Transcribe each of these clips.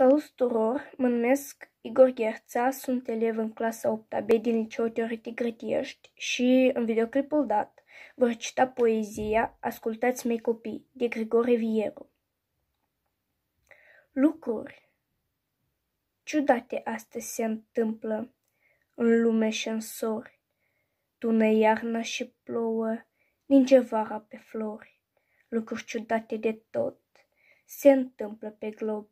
Salut tuturor! Mă numesc Igor Gherța, sunt elev în clasa 8B din Liceu Teoretic Grătiești și în videoclipul dat vă cita poezia Ascultați mei copii de Grigore Vieru. Lucruri ciudate astăzi se întâmplă în lume și în sori. Tună iarna și plouă, ninge vara pe flori. Lucruri ciudate de tot se întâmplă pe glob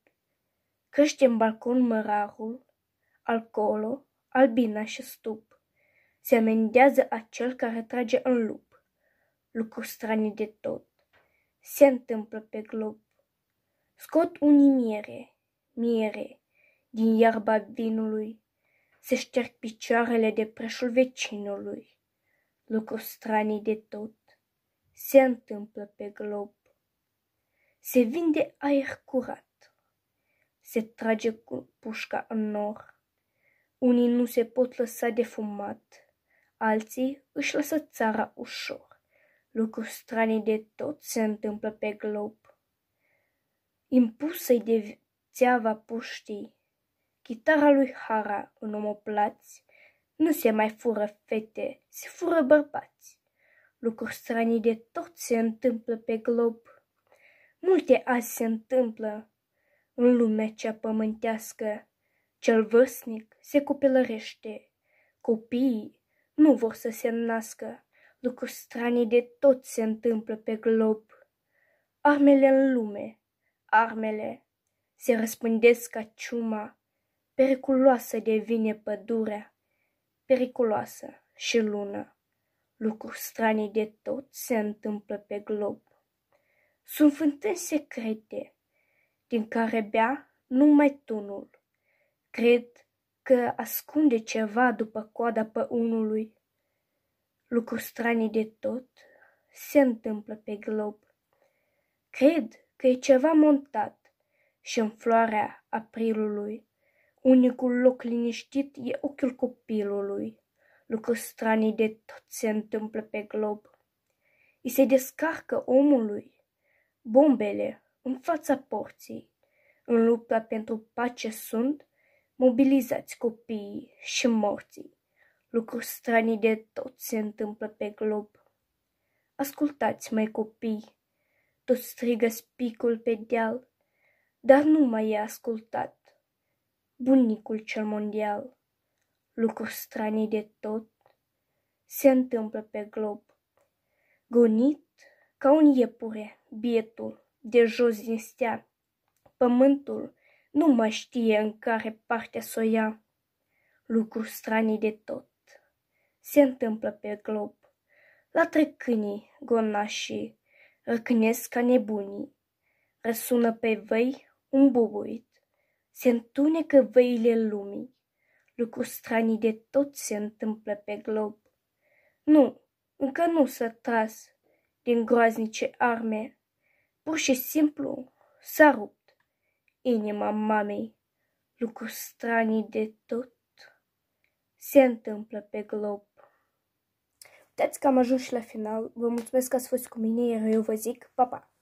crește în balcon mărarul, alcolo, albina și stup, se amendează acel care trage în lup. Lucruri strani de tot se întâmplă pe glob. Scot unii miere, miere, din iarba vinului, se șterg picioarele de preșul vecinului. Lucruri strani de tot se întâmplă pe glob. Se vinde aer curat se trage cu pușca în nor. Unii nu se pot lăsa de fumat, alții își lăsă țara ușor. Lucruri strane de tot se întâmplă pe glob. Impusă-i de țeava puștii, chitara lui Hara în omoplați, nu se mai fură fete, se fură bărbați. Lucruri stranii de tot se întâmplă pe glob. Multe azi se întâmplă, în lumea cea pământească, cel vârstnic se copilărește. Copiii nu vor să se nască. Lucruri strani de tot se întâmplă pe glob. Armele în lume, armele, se răspândesc ca ciuma. Periculoasă devine pădurea, periculoasă și lună. Lucruri strani de tot se întâmplă pe glob. Sunt fântâni secrete, din care bea numai tunul. Cred că ascunde ceva după coada unului. Lucruri strani de tot se întâmplă pe glob. Cred că e ceva montat și în floarea aprilului. Unicul loc liniștit e ochiul copilului. Lucruri stranii de tot se întâmplă pe glob. I se descarcă omului bombele în fața porții. În lupta pentru pace sunt mobilizați copiii și morții. Lucruri strani de tot se întâmplă pe glob. Ascultați, mai copii, tot strigă spicul pe deal, dar nu mai e ascultat. Bunicul cel mondial, lucruri strani de tot, se întâmplă pe glob. Gonit ca un iepure, bietul, de jos din stea. Pământul nu mai știe în care parte să o ia. Lucru stranii de tot se întâmplă pe glob. La trecânii, gonașii, răcnesc ca nebunii. Răsună pe văi un bubuit, se întunecă văile lumii. Lucru stranii de tot se întâmplă pe glob. Nu, încă nu s-a tras din groaznice arme Pur și simplu s-a rupt inima mamei. lucru stranii de tot se întâmplă pe glob. Uitați că am ajuns și la final. Vă mulțumesc că ați fost cu mine, iar eu vă zic pa, pa!